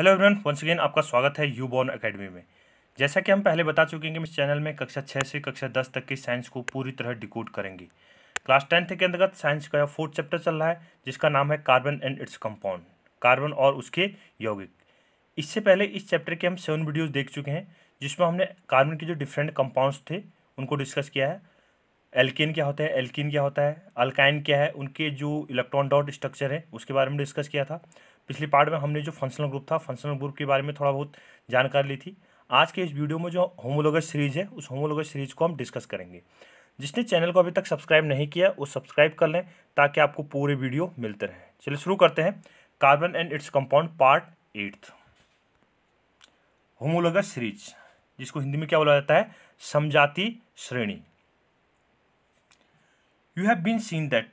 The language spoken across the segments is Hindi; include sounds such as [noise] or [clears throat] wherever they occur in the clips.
हेलो एवरीवन वंस अगेन आपका स्वागत है यू बॉर्न अकेडमी में जैसा कि हम पहले बता चुके हैं कि इस चैनल में कक्षा छः से कक्षा दस तक की साइंस को पूरी तरह डिकोड करेंगे क्लास टेंथ के अंतर्गत साइंस का फोर्थ चैप्टर चल रहा है जिसका नाम है carbon and its compound carbon और उसके यौगिक इससे पहले इस चैप्टर के हम सेवन वीडियोज़ देख चुके हैं जिसमें हमने कार्बन के जो डिफरेंट कंपाउंड्स थे उनको डिस्कस किया है एल्किन क्या होता है एल्किन क्या होता है अल्काइन क्या है उनके जो इलेक्ट्रॉन डॉट स्ट्रक्चर है उसके बारे में डिस्कस किया था पिछले पार्ट में हमने जो फंक्शनल ग्रुप था फंक्शनल ग्रुप के बारे में थोड़ा बहुत जानकारी ली थी आज के इस वीडियो में जो होमोलोगस सीरीज है उस होमोलोगस सीरीज को हम डिस्कस करेंगे जिसने चैनल को अभी तक सब्सक्राइब नहीं किया वो सब्सक्राइब कर लें ताकि आपको पूरे वीडियो मिलते रहें चलिए शुरू करते हैं carbon and its compound part eighth homologous series जिसको हिंदी में क्या बोला जाता है समझाती श्रेणी you have been seen that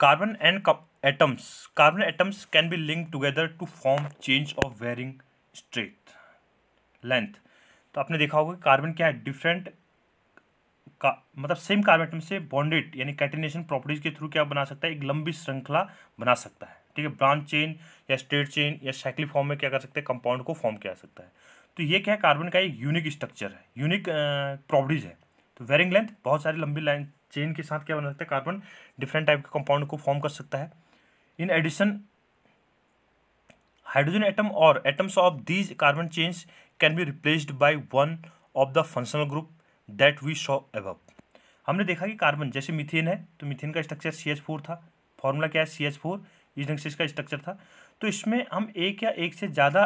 carbon and atoms carbon atoms can be link together to form change of varying strength length तो आपने देखा होगा कार्बन क्या है डिफरेंट का मतलब सेम कार्बन एटम से बॉन्डेड यानी कैटिनेशन प्रॉपर्टीज के थ्रू क्या बना सकता है एक लंबी श्रृंखला बना सकता है ठीक है ब्रांच चेन या स्ट्रेट चेन या साइक्लिक फॉर्म में क्या कर सकते हैं कंपाउंड को फॉर्म किया जा सकता है तो ये क्या है कार्बन का एक यूनिक स्ट्रक्चर है यूनिक प्रॉपर्टीज है तो वेरिंग लेंथ बहुत सारी लंबी लाइन चेन के साथ क्या बना सकता है कार्बन डिफरेंट टाइप के कंपाउंड को फॉर्म कर सकता है इन एडिशन हाइड्रोजन एटम और atoms of these carbon change can be replaced by one of the functional group that we show above हमने देखा कि कार्बन जैसे मिथेन है तो मिथेन का स्ट्रक्चर सी एच फोर था फॉर्मूला क्या है सी एच फोर इस ढंग से इसका स्ट्रक्चर था तो इसमें हम एक या एक से ज़्यादा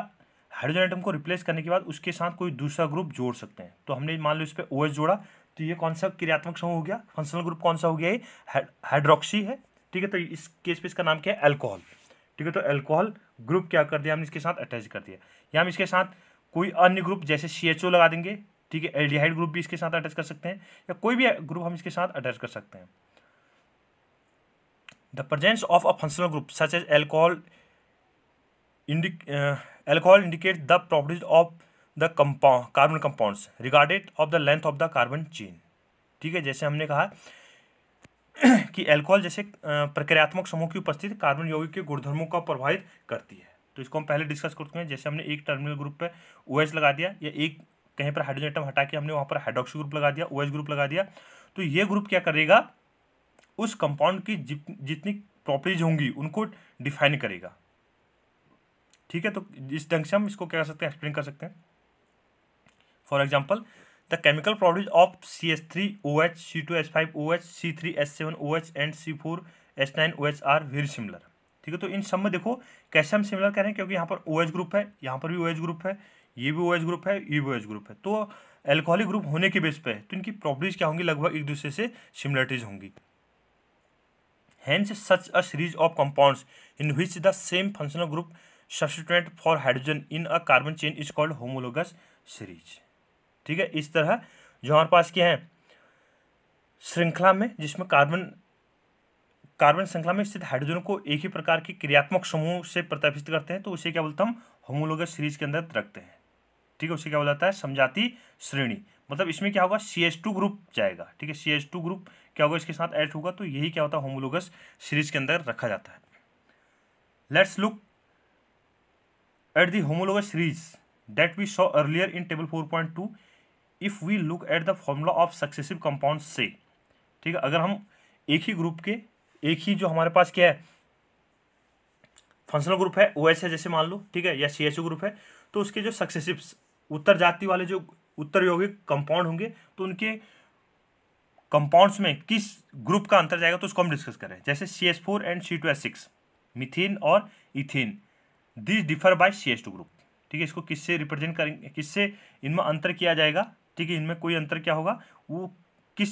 हाइड्रोजन आइटम को रिप्लेस करने के बाद उसके साथ कोई दूसरा ग्रुप जोड़ सकते हैं तो हमने मान लो इस पर ओ जोड़ा तो ये कौन सा क्रियात्मक समूह हो गया फंक्शनल ग्रुप कौन सा हो गया ये हाइड्रोक्सी है ठीक है तो इस केस पे इसका नाम क्या है अल्कोहल ठीक है तो अल्कोहल ग्रुप क्या कर दिया हमने इसके साथ अटैच कर दिया या हम इसके साथ कोई अन्य ग्रुप जैसे सी लगा देंगे ठीक है एल्डिहाइड ग्रुप भी इसके साथ अटैच कर सकते हैं या कोई भी ग्रुप हम इसके साथ अटैच कर सकते हैं the presence of a functional group such as alcohol indic alcohol indicate the properties of the compound carbon compounds regarded of the length of the carbon chain ठीक है जैसे हमने कहा [clears throat] कि एल्कोहल जैसे प्रक्रियात्मक समूह की उपस्थिति कार्बन यौगिक के गुणधर्मों को प्रभावित करती है तो इसको हम पहले डिस्कस कर चुके हैं जैसे हमने एक टर्मिनल ग्रुप पे ओ लगा दिया या एक कहीं पर हाइड्रोजन आइटम हटा के हमने वहाँ पर हाइड्रोक्सी ग्रुप लगा दिया ओ ग्रुप लगा दिया तो ये ग्रुप क्या करेगा उस कंपाउंड की जितनी प्रॉपर्टीज होंगी उनको डिफाइन करेगा ठीक है तो इस ढंग से हम इसको क्या कर सकते हैं एक्सप्लेन कर सकते हैं for example chemical of C C C S three three O O H H two five seven O H and C four S nine O H are very similar ठीक है तो इन सब में देखो कैसे हम सिमिलर कह रहे हैं क्योंकि यहाँ पर ओ एच ग्रुप है यहाँ पर भी ओ एच ग्रुप है ये भी ओ एच ग्रुप है ये भी ओ एच ग्रुप है तो एल्कोहलिक ग्रुप होने के बेस पे है तो इनकी प्रॉपर्टीज क्या होंगी लगभग एक दूसरे से सिमिलरिटीज होंगी hence such a series of compounds in which the same functional group substitute for hydrogen in a carbon chain is called homologous series ठीक है इस तरह जो हमारे पास क्या है श्रृंखला में जिसमें कार्बन कार्बन श्रृंखला में स्थित हाइड्रोजन को एक ही प्रकार के क्रियात्मक समूह से प्रतिष्ठित करते हैं तो उसे क्या बोलते हम होमोलोग सीरीज के अंदर रखते हैं ठीक है उसे क्या बोला जाता है समझाती श्रेणी मतलब इसमें क्या होगा सी टू ग्रुप जाएगा ठीक है सी टू ग्रुप क्या होगा इसके साथ ऐड होगा तो यही क्या होता है होमोलोगस सीरीज के अंदर रखा जाता है let's look at the homologous series that we saw earlier in table four point two if we look at the formula of successive compound से ठीक है अगर हम एक ही ग्रुप के एक ही जो हमारे पास क्या है फंक्शनल ग्रुप है ओ है जैसे मान लो ठीक है या सी ग्रुप है तो उसके जो सक्सेसिव उत्तर जाति वाले जो उत्तर यौगिक कंपाउंड होंगे तो उनके कंपाउंड्स में किस ग्रुप का अंतर जाएगा तो उसको हम डिस्कस करें जैसे C S four and C two S six methane और ethane this differ by C S two group ठीक है इसको किससे रिप्रेजेंट करेंगे किससे इनमें अंतर किया जाएगा ठीक है इनमें कोई अंतर क्या होगा वो किस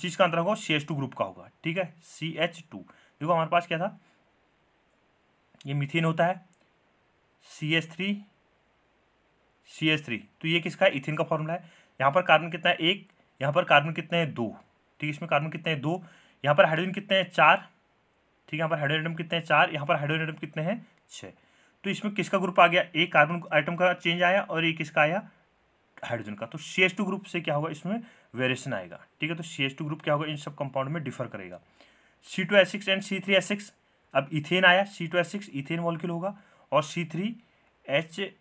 चीज़ का अंतर होगा सी एच टू ग्रुप का होगा ठीक है सी एच टू देखो हमारे पास क्या था ये मिथेन होता है C H three C H three तो ये किसका है इथिन का फॉर्मूला है यहाँ पर कार्बन कितना है एक यहाँ पर कार्बन कितने हैं दो ठीक है इसमें कार्बन कितने हैं दो यहाँ पर हाइड्रोजन कितने हैं चार ठीक है यहाँ पर हाइड्रोजन आइटम कितने हैं चार यहाँ पर हाइड्रोजन आइटम कितने हैं छः तो इसमें किसका ग्रुप आ गया एक कार्बन आइटम का चेंज आया और एक किसका आया हाइड्रोजन का तो सी एच टू ग्रुप से क्या होगा इसमें वेरिएशन आएगा ठीक है तो सी एच टू ग्रुप क्या होगा इन सब कंपाउंड में डिफर करेगा C two S six and C three S six अब इथेन आया C two S six ethane molecule होगा और सी थ्री एच ए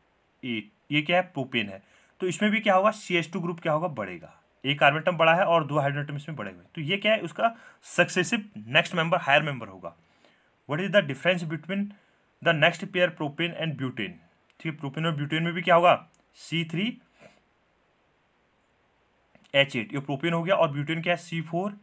ये क्या है प्रोपेन है तो इसमें भी क्या होगा सी एच टू ग्रुप क्या होगा बढ़ेगा एक कार्बन टर्म बड़ा है और दो हाइड्रोजन इसमें बढ़ेगा हुए तो ये क्या है उसका successive next member higher member होगा what is the difference between the next pair propane and butane ठीक है प्रोपेन और ब्यूटेन में भी क्या होगा सी थ्री एच एट ये प्रोपेन हो गया और ब्यूटेन क्या है सी फोर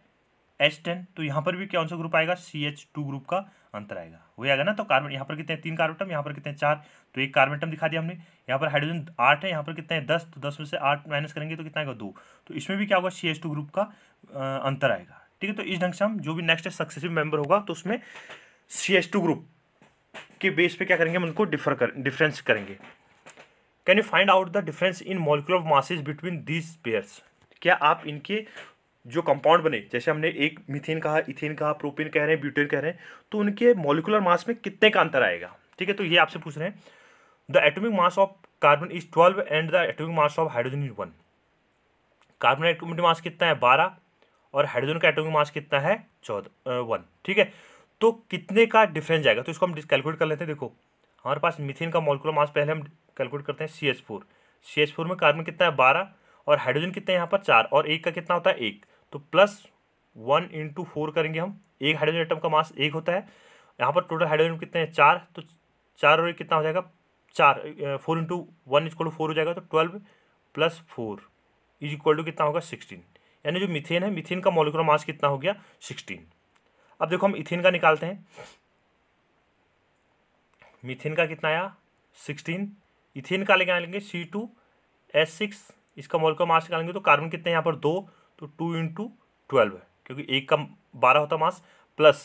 एच टेन तो यहाँ पर भी कौन सा ग्रुप आएगा सी एच टू ग्रुप का अंतर आएगा वही आएगा ना तो कार्बन यहाँ पर कितने तीन कार्बेटम यहाँ पर कितने चार तो एक कार्बेटम दिखा दिया हमने यहाँ पर हाइड्रोजन आठ है यहाँ पर कितने दस तो दस में से आठ माइनस करेंगे तो कितना आएगा दो तो इसमें भी क्या होगा सी एच टू ग्रुप का अंतर आएगा ठीक है तो इस ढंग से हम जो भी नेक्स्ट सक्सेसिव मेंबर होगा तो उसमें सी एच टू ग्रुप के बेस पे क्या करेंगे हम उनको डिफर कर डिफरेंस करेंगे can you find out the difference in molecular masses between these pairs क्या आप इनके जो कंपाउंड बने जैसे हमने एक मिथेन कहा इथेन कहा प्रोपेन कह रहे हैं ब्यूटेन कह रहे हैं तो उनके मोलिकुलर मास में कितने का अंतर आएगा ठीक है तो ये आपसे पूछ रहे हैं the atomic mass of carbon is twelve and the atomic mass of hydrogen is one carbon atomic mass कितना है बारह और हाइड्रोजन का एटोमिक मास कितना है चौदह वन ठीक है तो कितने का डिफरेंस जाएगा तो इसको हम कैलकुलेट कर लेते हैं देखो हमारे पास मिथेन का मोलिकुलर मास पहले हम कैलकुलेट करते हैं C H four C H four में कार्बन कितना है बारह और हाइड्रोजन कितने यहाँ पर चार और एक का कितना होता है एक तो प्लस वन इंटू फोर करेंगे हम एक हाइड्रोजन एटम का मास एक होता है यहाँ पर टोटल हाइड्रोजन कितने हैं चार तो चार और एक कितना हो जाएगा चार four into one is equal four हो जाएगा तो twelve plus four is equal to कितना होगा सिक्सटीन यानी जो मिथेन है मिथेन का मोलिकुलर मास कितना हो गया सिक्सटीन अब देखो हम इथेन का निकालते हैं मिथेन का कितना आया सिक्सटीन इथेन का लेके आएंगे सी टू एस सिक्स इसका मोल का मास निकालेंगे तो कार्बन कितने यहाँ पर दो तो टू इंटू ट्वेल्व है क्योंकि एक का बारह होता मास प्लस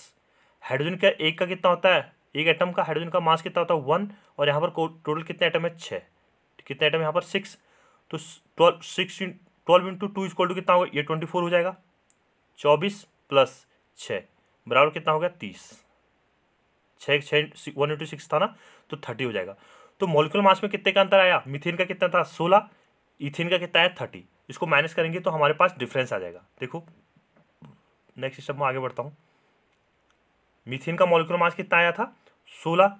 हाइड्रोजन का एक का कितना होता है एक एटम का हाइड्रोजन का मास कितना होता है वन और यहाँ पर टोटल कितने आइटम है छः कितने आइटम यहाँ पर सिक्स तो twelve six twelve into two is two कितना होगा ये ट्वेंटी फोर हो जाएगा चौबीस प्लस छः बराबर कितना हो गया तीस छः छः वन इंटू सिक्स था ना तो थर्टी हो जाएगा तो मोलिकुलर मास में कितने का अंतर आया मिथेन का कितना था सोलह इथेन का कितना है थर्टी इसको माइनस करेंगे तो हमारे पास डिफरेंस आ जाएगा देखो नेक्स्ट स्टेप में आगे बढ़ता हूँ मिथिन का मॉलिकुलर मास कितना आया था सोलह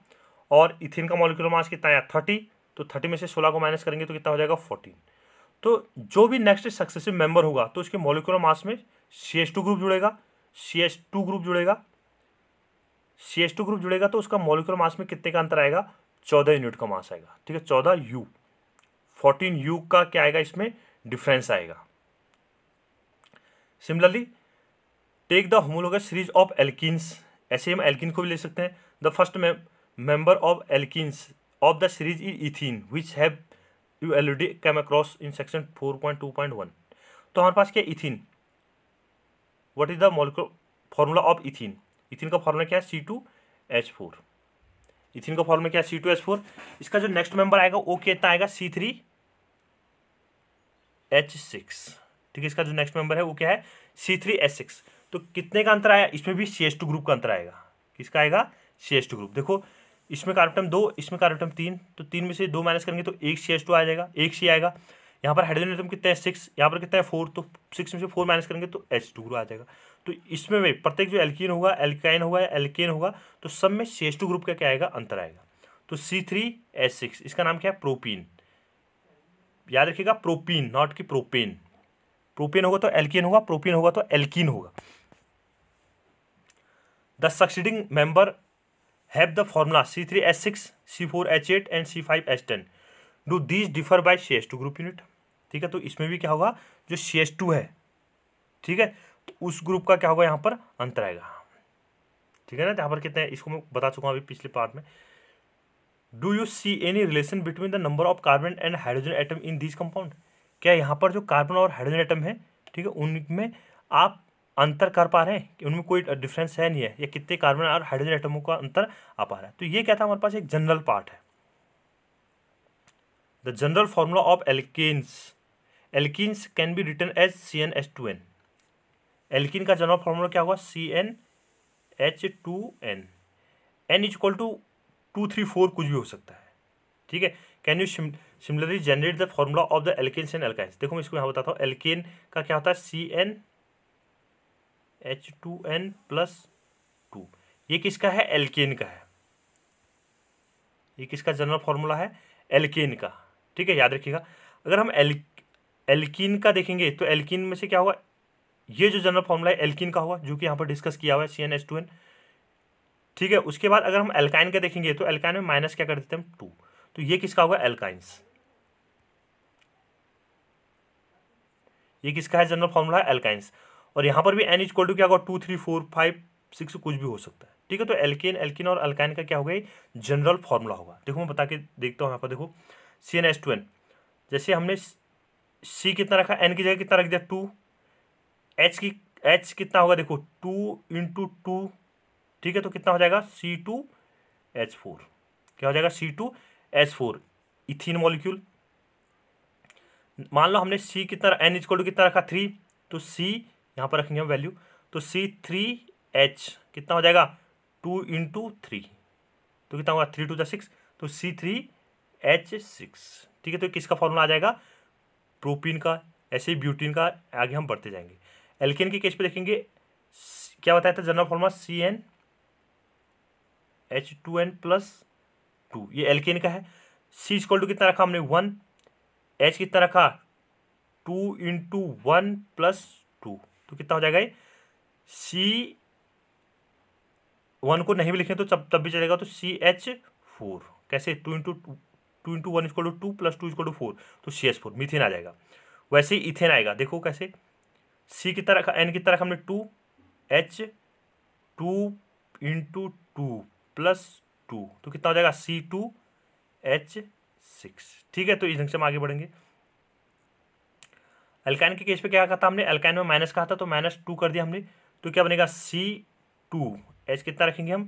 और इथेन का मॉलिकुलर मास कितना आया थर्टी तो थर्टी में से सोलह को माइनस करेंगे तो कितना हो जाएगा फोर्टीन तो जो भी नेक्स्ट सक्सेसिव मेंबर होगा तो उसके मॉलिकुलर मास में सी एस टू ग्रुप जुड़ेगा सी एस टू ग्रुप जुड़ेगा सी एस टू ग्रुप जुड़ेगा तो उसका मॉलिकुलर मास में कितने का अंतर आएगा चौदह यूनिट का मास आएगा ठीक है चौदह यू फोर्टीन यू का क्या आएगा इसमें डिफरेंस आएगा similarly take the homologue series of एल्किस ऐसे हम एल्किन को भी ले सकते हैं द फर्स्ट मेंबर ऑफ एल्किस of the series is ethene which have you already came across in section four point two point one तो हमारे पास क्या ethene what is the molecular formula of ethene ethene का फॉर्मूला क्या है C two H four ethene का फॉर्मूला क्या है सी टू एच फोर इसका जो नेक्स्ट मेंबर आएगा वो कितना आएगा सी थ्री एच सिक्स ठीक है इसका जो नेक्स्ट मेंबर है वो क्या है सी थ्री एच सिक्स तो कितने का अंतर आया इसमें भी सी एस टू ग्रुप का अंतर आएगा किसका आएगा सी एस टू ग्रुप देखो इसमें कार्बोटम दो इसमें कार्बोटम तीन तो तीन में से दो माइनस करेंगे तो एक सी एस टू आ जाएगा एक सी आएगा यहाँ पर हाइड्रोजन एटम कितना है सिक्स यहाँ पर कितना है फोर तो सिक्स में से फोर माइनस करेंगे तो एच टू आ जाएगा तो इसमें में प्रत्येक जो एल्किन होगा एल्काइन होगा या एल्केन होगा तो सब में सी एस टू ग्रुप का क्या आएगा अंतर आएगा तो सी थ्री एच सिक्स इसका नाम क्या है प्रोपीन याद रखिएगा प्रोपीन नॉट की प्रोपेन प्रोपेन होगा तो एल्किन होगा प्रोपीन होगा तो एल्किन होगा the succeeding member have the formula C three H six C four H eight and C five H ten do these differ by C S two group unit ठीक है तो इसमें भी क्या होगा जो सी एस टू है ठीक है तो उस ग्रुप का क्या होगा यहाँ पर अंतर आएगा ठीक है ना यहाँ पर कितने इसको मैं बता चुका हूँ अभी पिछले पार्ट में do you see any relation between the number of carbon and hydrogen atom in this compound क्या यहाँ पर जो कार्बन और हाइड्रोजन एटम है ठीक है उनमें आप अंतर कर पा रहे हैं कि उनमें कोई डिफरेंस है नहीं है या कितने कार्बन और हाइड्रोजन एटमों का अंतर आ पा रहा है तो ये क्या था हमारे पास एक जनरल पार्ट है the general formula of alkenes alkenes can be return as C N H two N alkene का जनरल फॉर्मूला क्या हुआ C N H two N N is equal to two three four कुछ भी हो सकता है ठीक है can you similarly generate the formula of the alkanes and alkynes देखो मैं इसको यहाँ बताता हूँ एल्केन का क्या होता है C N H two N plus two ये किसका है एल्केन का है ये किसका जनरल फॉर्मूला है एल्केन का ठीक है याद रखिएगा अगर हम एल एल्किन का देखेंगे तो एल्किन में से क्या होगा ये जो जनरल फॉर्मूला है एल्किन का होगा जो कि यहाँ पर डिस्कस किया हुआ है C N H two N ठीक है उसके बाद अगर हम एल्काइन का देखेंगे तो एल्काइन में माइनस क्या कर देते हैं हम टू तो ये किसका होगा एल्काइंस ये किसका है जनरल फॉर्मूला है एल्काइंस और यहां पर भी एन इक्वल टू क्या होगा two three four five six कुछ भी हो सकता है ठीक है तो एल्केन एल्किन और अल्काइन का क्या होगा जनरल फॉर्मूला होगा देखो मैं बता के देखता हूँ यहाँ पर देखो C N S two N जैसे हमने सी कितना रखा एन की जगह कितना रख दिया टू एच की एच कितना होगा देखो टू इंटू टू ठीक है तो कितना हो जाएगा सी टू एच फोर क्या हो जाएगा C two H four ethene molecule मान लो हमने सी कितना एन इज टू कितना रखा थ्री तो सी यहाँ पर रखेंगे हम वैल्यू तो सी थ्री एच कितना हो जाएगा टू इंटू थ्री तो कितना होगा थ्री टू जा सिक्स तो सी थ्री एच सिक्स ठीक है तो किसका फॉर्मूला आ जाएगा प्रोपीन का ऐसे ही ब्यूटीन का आगे हम बढ़ते जाएंगे एल्केन के केस पे देखेंगे क्या बताया था general formula C N H two N plus two ये एल्केन का है सी इजक्वल टू कितना रखा हमने वन एच कितना रखा two into one plus two तो कितना हो जाएगा ये सी वन को नहीं भी लिखें तो तब तब भी चलेगा तो सी एच फोर कैसे two into two into one is equal to two plus two is equal to four तो सी एच फोर मिथेन आ जाएगा वैसे ही इथेन आएगा देखो कैसे सी कितना रखा एन कितना रखा हमने two H two into two plus two तो कितना हो जाएगा सी टू एच सिक्स ठीक है तो इस ढंग से हम आगे बढ़ेंगे अल्काइन के केस पे क्या कहा था हमने अल्काइन में माइनस कहा था तो माइनस टू कर दिया हमने तो क्या बनेगा सी टू एच कितना रखेंगे हम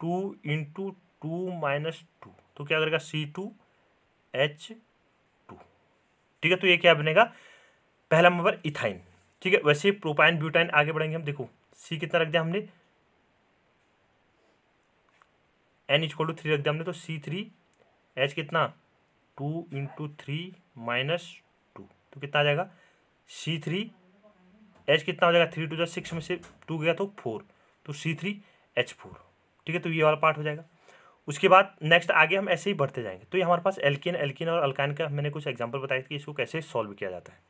two into two minus two तो क्या करेगा सी टू एच टू ठीक है तो ये क्या बनेगा पहला नंबर इथाइन ठीक है वैसे प्रोपाइन ब्यूटाइन आगे बढ़ेंगे हम देखो सी कितना रख दिया हमने एन इक्वल टू थ्री रख दिया हमने तो सी थ्री एच कितना two into three minus two तो कितना आ जाएगा सी थ्री एच कितना हो जाएगा थ्री टू जो सिक्स में से टू गया तो फोर तो सी थ्री एच फोर ठीक है तो ये वाला पार्ट हो जाएगा उसके बाद नेक्स्ट आगे हम ऐसे ही बढ़ते जाएंगे तो ये हमारे पास एल्किन एल्किन और अल्काइन का मैंने कुछ एग्जाम्पल बताया कि इसको कैसे सॉल्व किया जाता है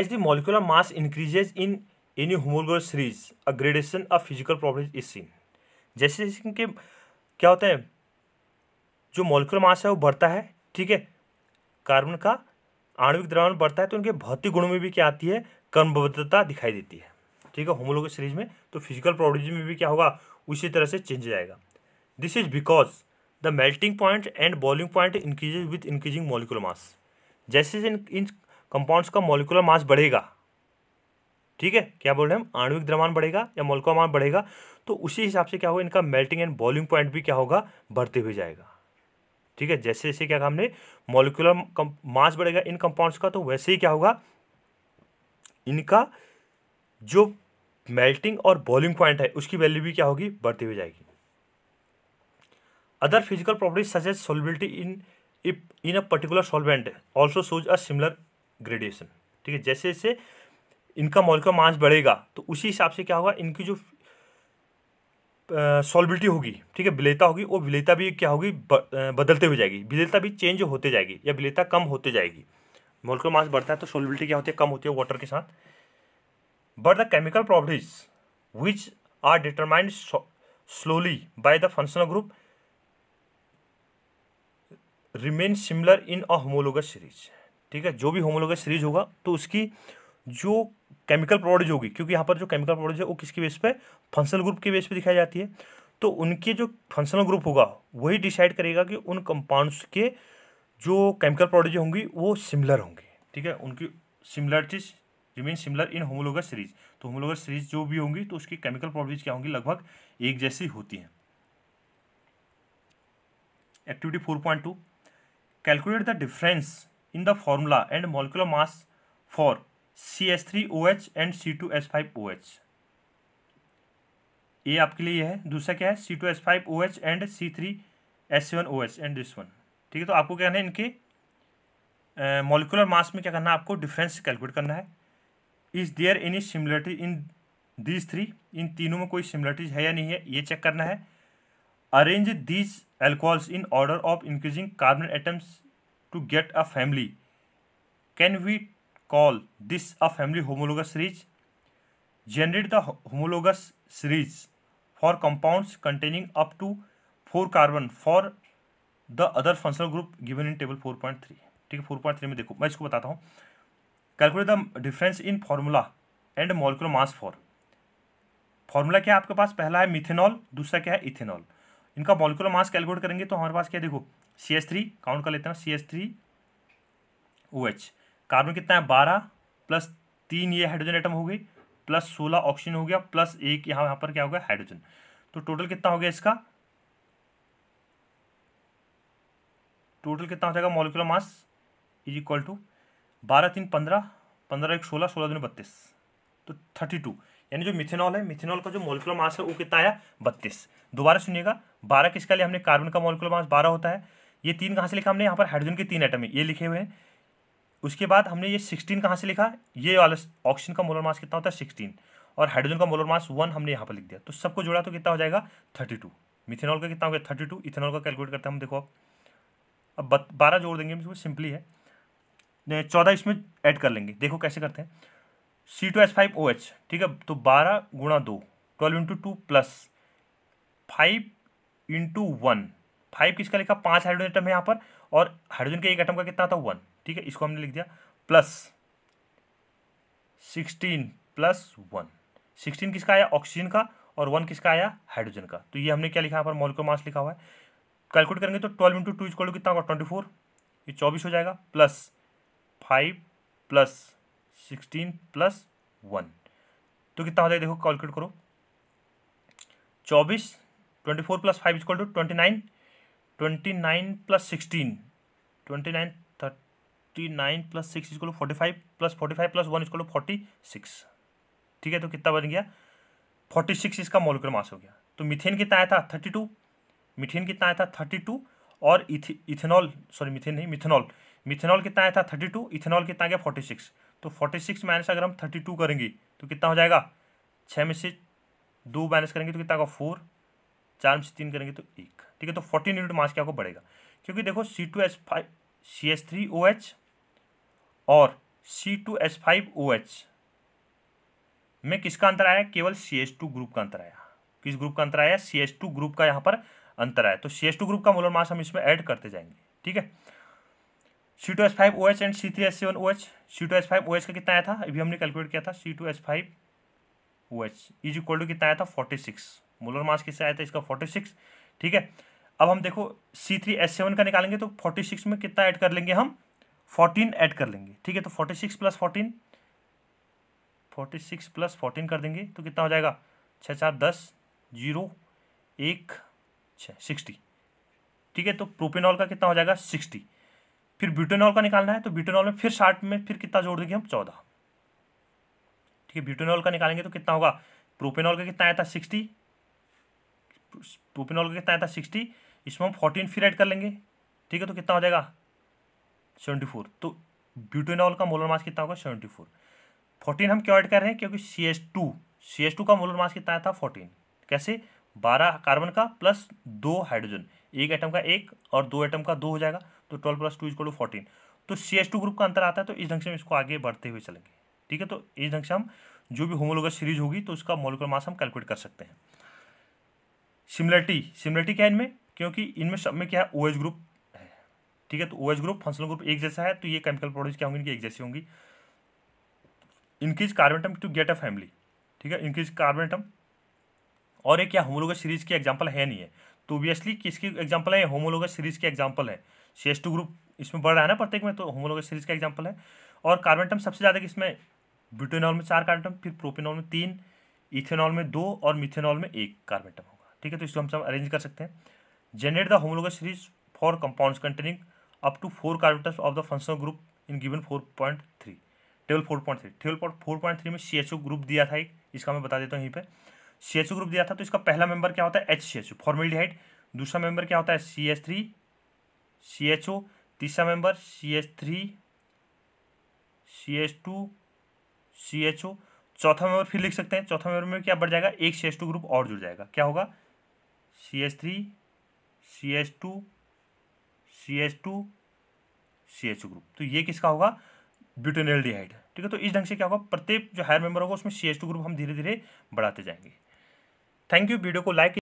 as the molecular mass increases in any homologous series a gradation of physical properties is seen जैसे जैसे इनके क्या होता है जो मोलिकुलर मास है वो बढ़ता है ठीक है कार्बन का आणविक द्रव्यमान बढ़ता है तो इनके भौतिक गुणों में भी क्या आती है कर्मबद्धता दिखाई देती है ठीक है होमोलोग सीरीज में तो फिजिकल प्रॉपर्टीज में भी क्या होगा उसी तरह से चेंज जाएगा this is because the melting point and boiling point increases with increasing molecular mass जैसे जैसे इन कंपाउंड्स का मोलिकुलर मास बढ़ेगा ठीक है क्या बोल रहे हैं हम आणविक द्रव्यमान बढ़ेगा या मोलकोमान बढ़ेगा तो उसी हिसाब से क्या होगा इनका मेल्टिंग एंड बॉइलिंग पॉइंट भी क्या होगा बढ़ते हुए जाएगा ठीक है जैसे जैसे क्या हमने मोलिकुलर मास बढ़ेगा इन कंपाउंड्स का तो वैसे ही क्या होगा इनका जो मेल्टिंग और बॉइलिंग पॉइंट है उसकी वैल्यू भी क्या होगी बढ़ती हुई जाएगी other physical properties such as solubility in in a particular solvent also shows a similar gradation ठीक है जैसे जैसे इनका मॉलिकुलर मास बढ़ेगा तो उसी हिसाब से क्या होगा इनकी जो सॉलिबिलिटी होगी ठीक है विलेता होगी वो विलेता भी क्या होगी बदलते हुए जाएगी विलेता भी चेंज होते जाएगी या विलेता कम होते जाएगी मोलकुलर मास बढ़ता है तो सोलिबिलिटी क्या होती है कम होती है वाटर के साथ but the chemical properties which are determined slowly by the functional group remain similar in a homologous series ठीक है जो भी होमोलोगस सीरीज होगा तो उसकी जो केमिकल प्रोडक्ट होगी क्योंकि यहाँ पर जो केमिकल प्रोडक्ट है वो किसकी बेस पे फंक्शनल ग्रुप की बेस पे दिखाई जाती है तो उनके जो फंक्शनल ग्रुप होगा वही डिसाइड करेगा कि उन कंपाउंड्स के जो केमिकल प्रोडक्ट होंगी वो सिमिलर होंगे ठीक है उनकी similarities remain similar in homologous series तो होमोलोगस सीरीज जो भी होंगी तो उसकी केमिकल प्रॉपर्टीज क्या होंगी लगभग एक जैसी होती हैं activity four point two calculate the difference in the formula and molecular mass for C S three O H and C two S five O H ये आपके लिए है दूसरा क्या है C two S five O H and C three S seven O H and this one ठीक है तो आपको क्या करना है इनके मोलिकुलर मास में क्या करना है आपको डिफरेंस कैलकुलेट करना है is there any similarity in these three in तीनों में कोई सिमिलरिटीज है या नहीं है ये चेक करना है arrange these alcohols in order of increasing carbon atoms to get a family can we call this a family homologous series generate the homologous series for compounds containing up to four carbon for the other functional group given in table four point three ठीक है फोर पॉइंट थ्री में देखो मैं इसको बताता हूँ calculate the difference in formula and molecular mass for formula क्या है आपके पास पहला है मिथेनॉल दूसरा क्या है इथेनॉल इनका मोलिकुलर मास कैलकुलेट करेंगे तो हमारे पास क्या देखो सी एस थ्री काउंट कर लेते हैं C S three O H carbon कितना है बारह प्लस तीन ये हाइड्रोजन आइटम हो गई प्लस सोलह ऑक्सीजन हो गया प्लस एक यहाँ यहाँ पर क्या हो गया हाइड्रोजन तो टोटल कितना हो गया इसका टोटल कितना हो जाएगा molecular mass is equal to बारह तीन पंद्रह पंद्रह एक सोलह सोलह दिन बत्तीस तो थर्टी टू यानी जो मिथेनॉल है मिथेनॉल का जो मॉलिकुलर मास है वो कितना आया बत्तीस दोबारा सुनिएगा बारह किसका लिए हमने कार्बन का मॉलिकुलर मास बारह होता है ये तीन कहाँ से लिखा हमने यहाँ पर हाइड्रोजन के तीन आइटम है ये लिखे हुए हैं उसके बाद हमने ये सिक्सटीन कहाँ से लिखा ये वाला ऑक्सीजन का मोलर मास कितना होता है सिक्सटीन और हाइड्रोजन का मोलर मास वन हमने यहाँ पर लिख दिया तो सबको जोड़ा तो कितना हो जाएगा थर्टी टू मिथेनॉल का कितना हो गया थर्टी टू इथेनॉल का कैलकुलेट करते हैं हम देखो अब अब बारह जोड़ देंगे इसमें सिंपली है चौदह इसमें ऐड कर लेंगे देखो कैसे करते हैं C two S five O H ठीक है तो बारह गुणा दो twelve into two plus five into one five किसका लिखा पाँच हाइड्रोजन आइटम है यहाँ पर और हाइड्रोजन के एक आइटम का कितना था वन ठीक है इसको हमने लिख दिया plus sixteen plus one sixteen किसका आया ऑक्सीजन का और वन किसका आया हाइड्रोजन का तो ये हमने क्या लिखा यहाँ पर मोलिकुलर मास लिखा हुआ है कैलकुलेट करेंगे तो ट्वेल्व इंटू टू टू कितना होगा ट्वेंटी फोर ये चौबीस हो जाएगा plus five plus sixteen plus one तो कितना हो जाएगा देखो कैलकुलेट करो चौबीस twenty four plus five equal to twenty nine twenty nine plus sixteen twenty nine sixty nine plus six इसको forty five plus forty five plus one इसको फोर्टी सिक्स ठीक है तो कितना बन गया फोर्टी सिक्स इसका मोलिकुलर मास हो गया तो मिथेन कितना आया था थर्टी टू मिथेन कितना आया था थर्टी टू और इथेनॉल सॉरी मिथेन नहीं मिथेनॉल मिथेनॉल कितना आया था थर्टी टू इथेनॉल कितना गया फोर्टी सिक्स तो फोर्टी सिक्स माइनस अगर हम थर्टी टू करेंगे तो कितना हो जाएगा छः में से दो माइनस करेंगे तो कितना होगा फोर चार में से तीन करेंगे तो एक ठीक है तो फोर्टीन यूनिट मास क्या को बढ़ेगा क्योंकि देखो C two H five C H three O H और C two H five O H में किसका अंतर आया केवल सी एस टू ग्रुप का अंतर आया किस ग्रुप का अंतर आया सी एस टू ग्रुप का यहां पर अंतर आया तो सी एस टू ग्रुप का मोलर मास हम इसमें ऐड करते जाएंगे ठीक है C two S five O H and C three H seven O H C two H five O H का कितना आया था अभी हमने कैलकुलेट किया था C two H five O H is equal to कितना आया था फोर्टी सिक्स मोलर मास किससे आया था इसका फोर्टी सिक्स ठीक है अब हम देखो सी थ्री एच सेवन का निकालेंगे तो फोर्टी सिक्स में कितना ऐड कर लेंगे हम फोर्टीन ऐड कर लेंगे ठीक है तो forty six plus fourteen forty six plus fourteen कर देंगे तो कितना हो जाएगा छः चार दस जीरो एक छः सिक्सटी ठीक है तो प्रोपेनॉल का कितना हो जाएगा सिक्सटी फिर ब्यूटेनॉल का निकालना है तो ब्यूटेनॉल में फिर साठ में फिर कितना जोड़ देंगे हम चौदह ठीक है ब्यूटेनॉल का निकालेंगे तो कितना होगा प्रोपेनॉल का कितना आया था सिक्सटी प्रोपेनॉल का कितना आया था सिक्सटी इसमें हम फोर्टीन फिर ऐड कर लेंगे ठीक है तो कितना हो जाएगा सेवेंटी फोर तो ब्यूटेनॉल का मोलर मास कितना होगा सेवेंटी फोर फोर्टीन हम क्यों ऐड कर रहे हैं क्योंकि C S two C S two का मोलर मास कितना था फोर्टीन कैसे बारह कार्बन का प्लस दो हाइड्रोजन एक एटम का एक और दो एटम का दो हो जाएगा तो twelve plus two is to fourteen तो सी एस टू ग्रुप का अंतर आता है तो इस ढंग से हम इसको आगे बढ़ते हुए चलेंगे ठीक है तो इस ढंग से हम जो भी होमोलोगस सीरीज होगी तो उसका मोलिकुलर मास हम कैलकुलेट कर सकते हैं सिमिलरिटी सिमिलरिटी क्या है इनमें क्योंकि इनमें सब में क्या है ओ एच ग्रुप ठीक है तो ओ ग्रुप फंक्शनल ग्रुप एक जैसा है तो ये केमिकल प्रोडक्ट क्या होंगे इनकी एक जैसी होंगी increase carbon to get a family ठीक है इंक्रीज कार्बन और एक क्या होमोलोगस सीरीज की एग्जाम्पल है नहीं है तो ओबियसली किसकी एग्जाम्पल है होमोलोगस सीरीज की एग्जाम्पल है सी ग्रुप इसमें बढ़ रहा है ना प्रत्येक में तो होमोलोगस सीरीज का एग्जाम्पल है और कार्बन सबसे ज़्यादा किसमें ब्यूटेनॉल में चार कार्बन फिर प्रोपेनॉल में तीन इथेनॉल में दो और मिथेनॉल में एक कार्बन होगा ठीक है तो इसको हम सब अरेंज कर सकते हैं generate the homologous series for compounds containing up to four characters of the functional group in given four point three table four point three table point four point three में सी एच ओ ग्रुप दिया था एक इसका मैं बता देता हूँ यहीं पर सी एच ओ ग्रुप दिया था तो इसका पहला मेंबर क्या होता है H C H O formaldehyde दूसरा मेंबर क्या होता है C H three C H O तीसरा member C H three C H two C H O चौथा मेंबर फिर लिख सकते हैं चौथा मेंबर में क्या बढ़ जाएगा एक सी एच टू ग्रुप और जुड़ जाएगा क्या होगा C H three C H two C H two C H group तो ये किसका होगा ब्यूटेनल्डिहाइड ठीक है तो इस ढंग से क्या होगा प्रत्येक जो हायर मेंबर होगा उसमें सी एच टू ग्रुप हम धीरे धीरे बढ़ाते जाएंगे थैंक यू वीडियो को लाइक